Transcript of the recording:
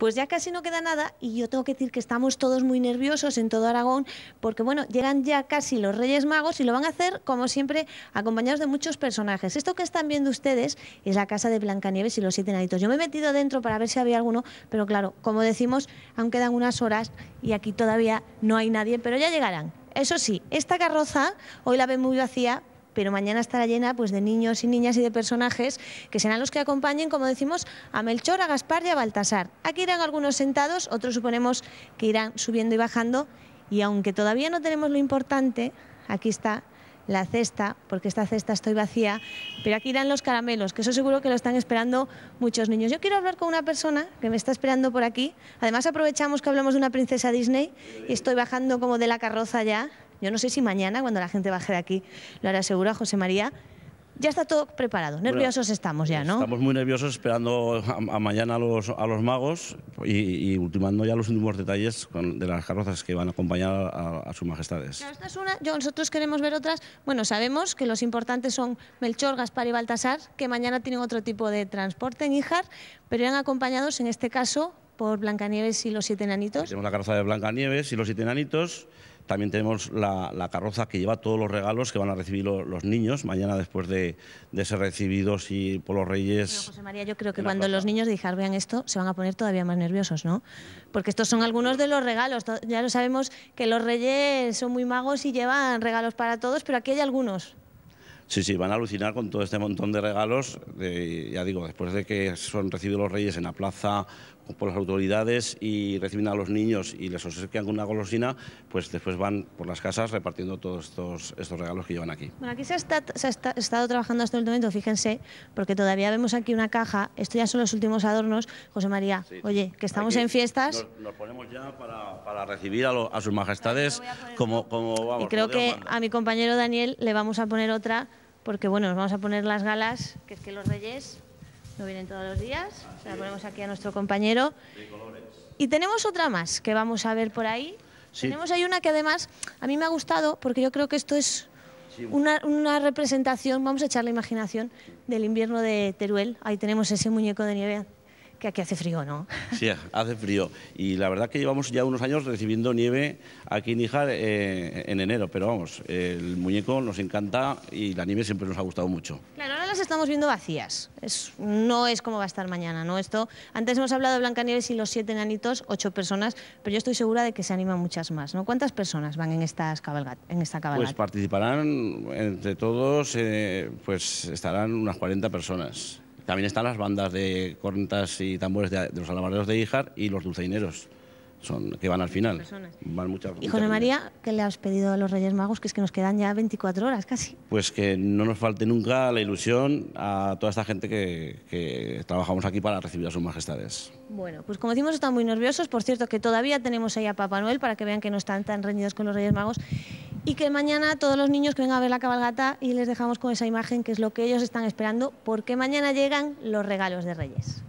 Pues ya casi no queda nada y yo tengo que decir que estamos todos muy nerviosos en todo Aragón porque, bueno, llegan ya casi los Reyes Magos y lo van a hacer, como siempre, acompañados de muchos personajes. Esto que están viendo ustedes es la casa de Blancanieves y los Siete Naditos. Yo me he metido dentro para ver si había alguno, pero claro, como decimos, aún quedan unas horas y aquí todavía no hay nadie, pero ya llegarán. Eso sí, esta carroza hoy la ven muy vacía pero mañana estará llena pues, de niños y niñas y de personajes que serán los que acompañen, como decimos, a Melchor, a Gaspar y a Baltasar. Aquí irán algunos sentados, otros suponemos que irán subiendo y bajando, y aunque todavía no tenemos lo importante, aquí está la cesta, porque esta cesta estoy vacía, pero aquí irán los caramelos, que eso seguro que lo están esperando muchos niños. Yo quiero hablar con una persona que me está esperando por aquí. Además aprovechamos que hablamos de una princesa Disney y estoy bajando como de la carroza ya. Yo no sé si mañana, cuando la gente baje de aquí, lo hará seguro José María. Ya está todo preparado, nerviosos estamos ya, ¿no? Estamos muy nerviosos esperando a, mañana a los, a los magos y, ultimando ya los últimos detalles de las carrozas que van a acompañar a, sus majestades. Claro, esta es una, yo, nosotros queremos ver otras. Bueno, sabemos que los importantes son Melchor, Gaspar y Baltasar, que mañana tienen otro tipo de transporte en Ijar, pero eran acompañados en este caso por Blancanieves y los Siete Enanitos. Tenemos la carroza de Blancanieves y los Siete Enanitos. También tenemos la, carroza que lleva todos los regalos que van a recibir los niños mañana después de, ser recibidos y por los reyes. Pero José María, yo creo que cuando los niños de vean esto se van a poner todavía más nerviosos, ¿no? Porque estos son algunos de los regalos. Ya lo sabemos que los reyes son muy magos y llevan regalos para todos, pero aquí hay algunos. Sí, sí, van a alucinar con todo este montón de regalos. ya digo, después de que son recibidos los reyes en la plaza, por las autoridades y reciben a los niños y les obsequian con una golosina, pues después van por las casas repartiendo todos estos, estos regalos que llevan aquí. Bueno, aquí se ha, estado trabajando hasta el momento, fíjense, porque todavía vemos aquí una caja, esto ya son los últimos adornos. José María, oye, que estamos en fiestas. Nos, ponemos ya para, recibir a, sus majestades como, como Y creo que a mi compañero Daniel le vamos a poner otra, porque bueno, nos vamos a poner las galas, que es que los reyes no vienen todos los días. la ponemos aquí a nuestro compañero. Y tenemos otra más que vamos a ver por ahí. Tenemos ahí una que además a mí me ha gustado porque yo creo que esto es una, representación, vamos a echar la imaginación, del invierno de Teruel. Ahí tenemos ese muñeco de nieve que aquí hace frío, ¿no? Sí, hace frío. Y la verdad que llevamos ya unos años recibiendo nieve aquí en Níjar eh, en enero, pero vamos, el muñeco nos encanta y la nieve siempre nos ha gustado mucho. Claro, ahora las estamos viendo vacías. no es como va a estar mañana, ¿no? Esto, antes hemos hablado de Blancanieves y los siete enanitos, ocho personas, pero yo estoy segura de que se animan muchas más, ¿no? ¿Cuántas personas van en, estas en esta cabalgata? Pues participarán entre todos, eh, pues estarán unas 40 personas. También están las bandas de cornetas y tambores de, los alabarderos de Ijar y los dulceineros. Son, que van al final. Van muchas, y jorge María, ¿qué le has pedido a los Reyes Magos? Que es que nos quedan ya 24 horas casi. Pues que no nos falte nunca la ilusión a toda esta gente que, que trabajamos aquí para recibir a sus majestades. Bueno, pues como decimos, están muy nerviosos. Por cierto, que todavía tenemos ahí a Papá Noel para que vean que no están tan reñidos con los Reyes Magos y que mañana todos los niños que vengan a ver la cabalgata y les dejamos con esa imagen que es lo que ellos están esperando porque mañana llegan los regalos de Reyes.